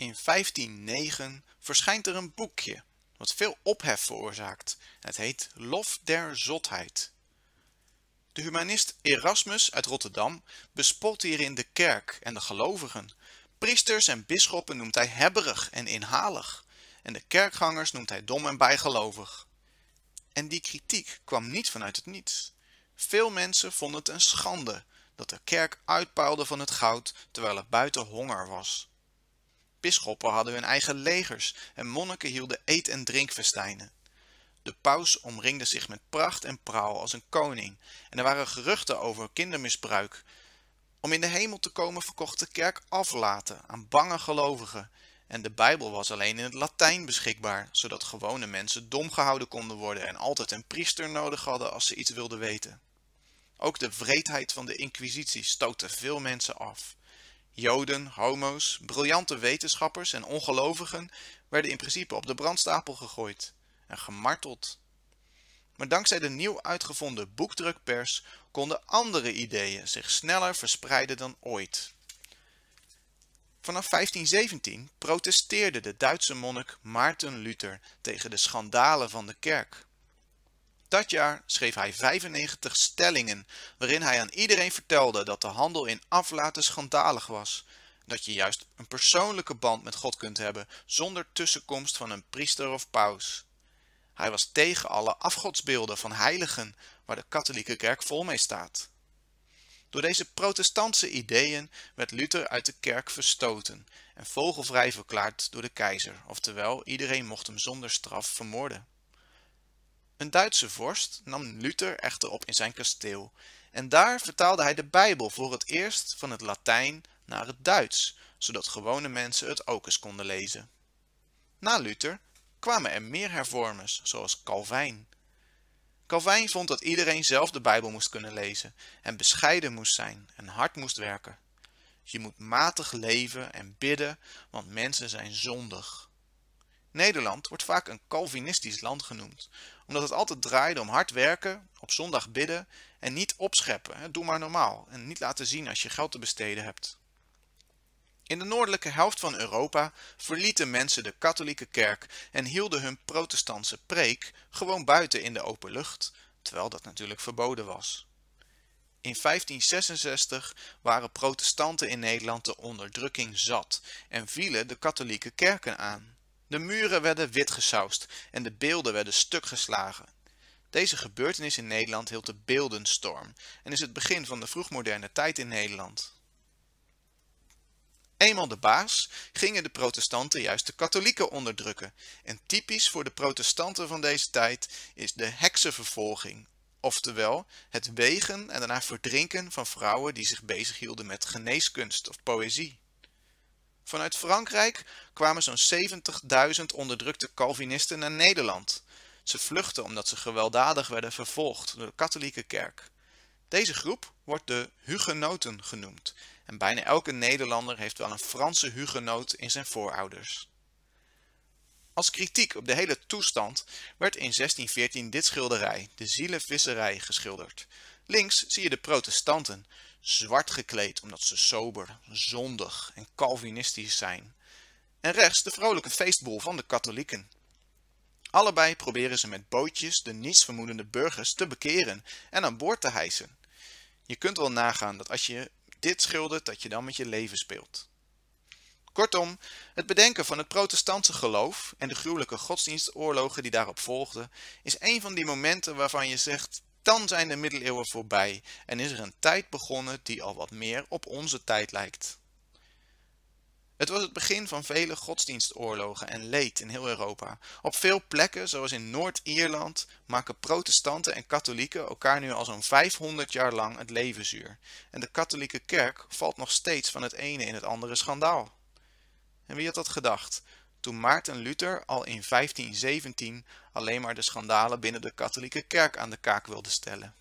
In 1509 verschijnt er een boekje wat veel ophef veroorzaakt. Het heet Lof der Zotheid. De humanist Erasmus uit Rotterdam bespot hierin de kerk en de gelovigen. Priesters en bisschoppen noemt hij hebberig en inhalig. En de kerkgangers noemt hij dom en bijgelovig. En die kritiek kwam niet vanuit het niets. Veel mensen vonden het een schande dat de kerk uitpaalde van het goud terwijl er buiten honger was. Bisschoppen hadden hun eigen legers en monniken hielden eet- en drinkfestijnen. De paus omringde zich met pracht en praal als een koning en er waren geruchten over kindermisbruik. Om in de hemel te komen verkocht de kerk aflaten aan bange gelovigen en de Bijbel was alleen in het Latijn beschikbaar, zodat gewone mensen dom gehouden konden worden en altijd een priester nodig hadden als ze iets wilden weten. Ook de wreedheid van de Inquisitie stootte veel mensen af. Joden, homo's, briljante wetenschappers en ongelovigen werden in principe op de brandstapel gegooid en gemarteld. Maar dankzij de nieuw uitgevonden boekdrukpers konden andere ideeën zich sneller verspreiden dan ooit. Vanaf 1517 protesteerde de Duitse monnik Maarten Luther tegen de schandalen van de kerk. Dat jaar schreef hij 95 stellingen waarin hij aan iedereen vertelde dat de handel in aflaten schandalig was. Dat je juist een persoonlijke band met God kunt hebben zonder tussenkomst van een priester of paus. Hij was tegen alle afgodsbeelden van heiligen waar de katholieke kerk vol mee staat. Door deze protestantse ideeën werd Luther uit de kerk verstoten en vogelvrij verklaard door de keizer, oftewel iedereen mocht hem zonder straf vermoorden. Een Duitse vorst nam Luther echter op in zijn kasteel en daar vertaalde hij de Bijbel voor het eerst van het Latijn naar het Duits, zodat gewone mensen het ook eens konden lezen. Na Luther kwamen er meer hervormers, zoals Calvijn. Calvijn vond dat iedereen zelf de Bijbel moest kunnen lezen en bescheiden moest zijn en hard moest werken. Je moet matig leven en bidden, want mensen zijn zondig. Nederland wordt vaak een Calvinistisch land genoemd, omdat het altijd draaide om hard werken, op zondag bidden en niet opscheppen. Doe maar normaal en niet laten zien als je geld te besteden hebt. In de noordelijke helft van Europa verlieten mensen de katholieke kerk en hielden hun protestantse preek gewoon buiten in de open lucht, terwijl dat natuurlijk verboden was. In 1566 waren protestanten in Nederland de onderdrukking zat en vielen de katholieke kerken aan. De muren werden wit gesausd en de beelden werden stuk geslagen. Deze gebeurtenis in Nederland hield de Beeldenstorm en is het begin van de vroegmoderne tijd in Nederland. Eenmaal de baas gingen de protestanten juist de katholieken onderdrukken en typisch voor de protestanten van deze tijd is de heksenvervolging, oftewel het wegen en daarna verdrinken van vrouwen die zich bezighielden met geneeskunst of poëzie. Vanuit Frankrijk kwamen zo'n 70.000 onderdrukte Calvinisten naar Nederland. Ze vluchtten omdat ze gewelddadig werden vervolgd door de katholieke kerk. Deze groep wordt de Hugenoten genoemd en bijna elke Nederlander heeft wel een Franse Hugenoot in zijn voorouders. Als kritiek op de hele toestand werd in 1614 dit schilderij, de zielenvisserij, geschilderd. Links zie je de protestanten, zwart gekleed omdat ze sober, zondig en Calvinistisch zijn. En rechts de vrolijke feestbol van de katholieken. Allebei proberen ze met bootjes de nietsvermoedende burgers te bekeren en aan boord te hijsen. Je kunt wel nagaan dat als je dit schildert, dat je dan met je leven speelt. Kortom, het bedenken van het protestantse geloof en de gruwelijke godsdienstoorlogen die daarop volgden, is een van die momenten waarvan je zegt: dan zijn de middeleeuwen voorbij en is er een tijd begonnen die al wat meer op onze tijd lijkt. Het was het begin van vele godsdienstoorlogen en leed in heel Europa. Op veel plekken, zoals in Noord-Ierland, maken protestanten en katholieken elkaar nu al zo'n 500 jaar lang het leven zuur. En de katholieke kerk valt nog steeds van het ene in het andere schandaal. En wie had dat gedacht? toen Maarten Luther al in 1517 alleen maar de schandalen binnen de katholieke kerk aan de kaak wilde stellen